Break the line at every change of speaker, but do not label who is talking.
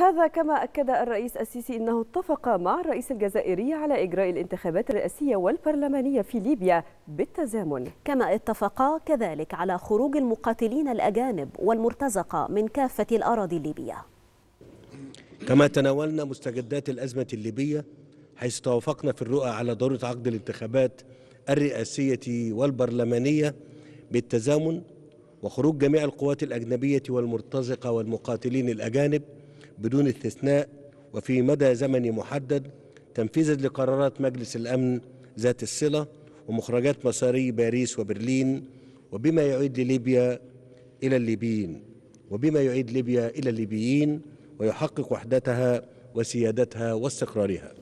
هذا كما أكد الرئيس السيسي أنه اتفق مع الرئيس الجزائري على إجراء
الانتخابات الرئاسية والبرلمانية في ليبيا بالتزامن كما اتفقا كذلك على خروج المقاتلين الأجانب والمرتزقة من كافة الأراضي الليبية
كما تناولنا مستجدات الأزمة الليبية حيث توافقنا في الرؤى على ضرورة عقد الانتخابات الرئاسية والبرلمانية بالتزامن وخروج جميع القوات الأجنبية والمرتزقة والمقاتلين الأجانب بدون استثناء وفي مدى زمني محدد تنفيذا لقرارات مجلس الأمن ذات الصلة ومخرجات مساري باريس وبرلين وبما يعيد لليبيا إلى الليبيين وبما يعيد ليبيا إلى الليبيين ويحقق وحدتها وسيادتها واستقرارها